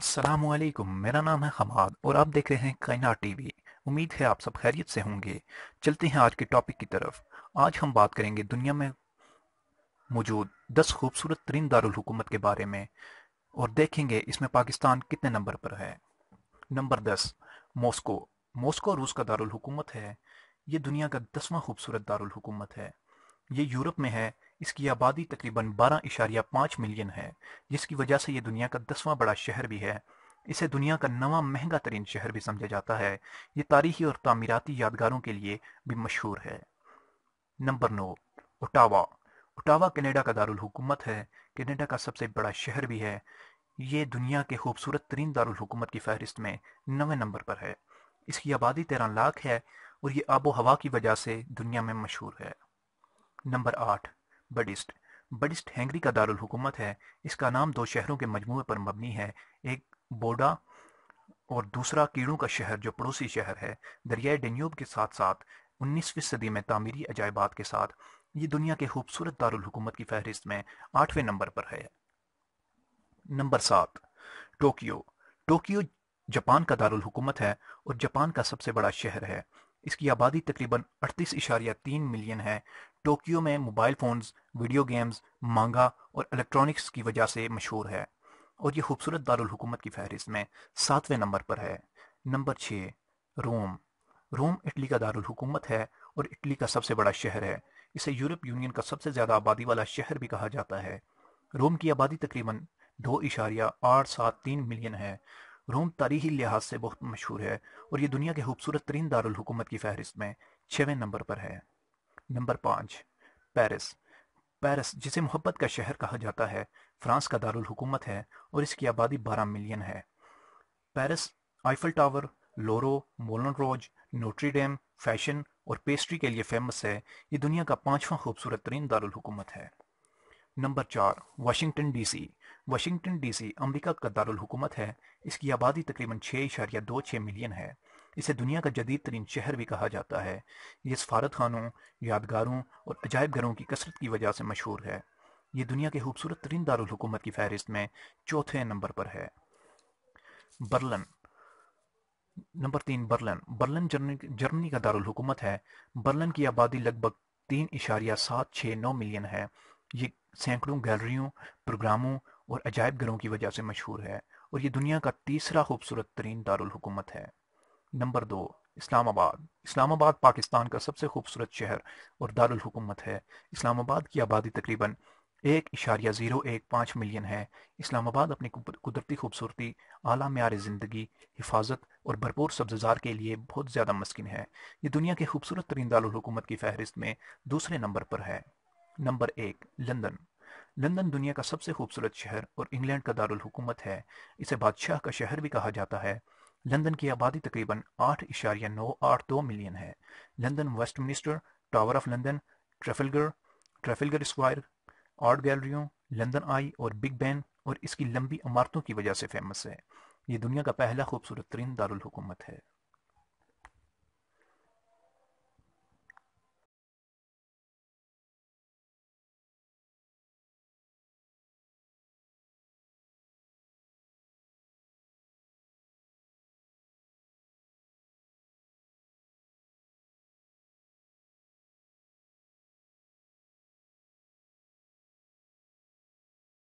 असलकुम मेरा नाम है हमाद और आप देख रहे हैं कायनात टीवी उम्मीद है आप सब खैरियत से होंगे चलते हैं आज के टॉपिक की तरफ आज हम बात करेंगे दुनिया में मौजूद दस खूबसूरत तरीन दारकूमत के बारे में और देखेंगे इसमें पाकिस्तान कितने नंबर पर है नंबर दस मॉस्को मॉस्को रूस का दारकूमत है ये दुनिया का दसवां खूबसूरत दारकूमत है ये यूरोप में है इसकी आबादी तकरीबन बारह इशारिया पाँच मिलियन है जिसकी वजह से ये दुनिया का दसवां बड़ा शहर भी है इसे दुनिया का नवा महंगा तरीन शहर भी समझा जाता है ये तारीखी और तामीराती यादगारों के लिए भी मशहूर है नंबर नौ ओटावा उटावा कनाडा का दारकूमत है कनाडा का सबसे बड़ा शहर भी है ये दुनिया के खूबसूरत तरीन दारकूमत की फहरिस्त में नवे नंबर पर है इसकी आबादी तेरह लाख है और ये आबो हवा की वजह से दुनिया में मशहूर है नंबर आठ बडिस्ट बडिस्ट हैंगरी का दारुल हुकूमत है इसका नाम दो शहरों के मजमू पर मबनी है एक बोडा और दूसरा कीड़ों का शहर जो पड़ोसी शहर है दरियाए डेन्यूब के साथ साथ उन्नीसवीं सदी में तामीरी अजायबात के साथ ये दुनिया के खूबसूरत दारुल हुकूमत की फहरिस्त में आठवें नंबर पर है नंबर सात टोक्यो टोक्यो जापान का दारुल हुकूमत है और जापान का सबसे बड़ा शहर है इसकी आबादी तकरीबन अड़तीस इशारिया तीन मिलियन है टोक्यो में मोबाइल फ़ोन्स वीडियो गेम्स मांगा और इलेक्ट्रॉनिक्स की वजह से मशहूर है और यह खूबसूरत दारकूमत की फहरिस्त में सातवें नंबर पर है नंबर छः रोम रोम इटली का दारकूमत है और इटली का सबसे बड़ा शहर है इसे यूरोप यूनियन का सबसे ज़्यादा आबादी वाला शहर भी कहा जाता है रोम की आबादी तकरीबन दो इशारिया आठ सात तीन मिलियन है रोम तारीखी लिहाज से बहुत मशहूर है और ये दुनिया के खूबसूरत तरीन दारकूमत की फहरिस्त में छवें नंबर पर है नंबर पाँच पेरिस पेरिस जिसे मोहब्बत का शहर कहा जाता है फ्रांस का दारुल हुकूमत है और इसकी आबादी 12 मिलियन है Paris Eiffel tower Louvre Moulin Rouge Notre Dame fashion और पेस्ट्री के लिए फेमस है ये दुनिया का पाँचवा खूबसूरत तरीन दारकूमत है नंबर चार Washington DC Washington DC America का दारकूमत है इसकी आबादी तकरीबन छः इशारिया दो छः मिलियन है इसे दुनिया का जदीद तरीन शहर भी कहा जाता है ये सफारत खानों यादगारों और अजायब घरों की कसरत की वजह से मशहूर है ये दुनिया के खूबसूरत तरीन दारकूमत की फहरिस्त में चौथे नंबर पर है बर्लन नंबर तीन बर्लन बर्लन जर्मनी जर्मनी का दारकूमत है बर्लन की आबादी लगभग तीन इशारिया सात छः नौ मिलियन है ये सैकड़ों गैलरियों प्रोग्रामों और अजायब घरों की वजह से मशहूर है और ये दुनिया का तीसरा खूबसूरत तरीन दारकूमत है नंबर दो इस्लामाबाद इस्लामाबाद पाकिस्तान का सबसे खूबसूरत शहर और दारकूमत है इस्लामाबाद की आबादी तकरीबन एक इशारिया ज़ीरो एक पाँच मिलियन है इस्लामाबाद अपनी कुदरती खूबसूरती आला मैार ज़िंदगी हिफाजत और भरपूर सब्जाजार के लिए बहुत ज़्यादा मस्किन है ये दुनिया के खूबसूरत तरीन दारकूमत की फहरिस्त में दूसरे नंबर पर है नंबर एक लंदन लंदन दुनिया का सबसे खूबसूरत शहर और इंग्लैंड का दारकूमत है इसे बादशाह का शहर भी कहा जाता है लंदन की आबादी तकरीबन आठ इशारिया नौ आठ दो मिलियन है London Westminster tower of London Trafalgar Trafalgar square art गैलरियों लंदन आई और बिग बैन और इसकी लंबी इमारतों की वजह से फेमस है ये दुनिया का पहला खूबसूरत तरीन दारकूमत है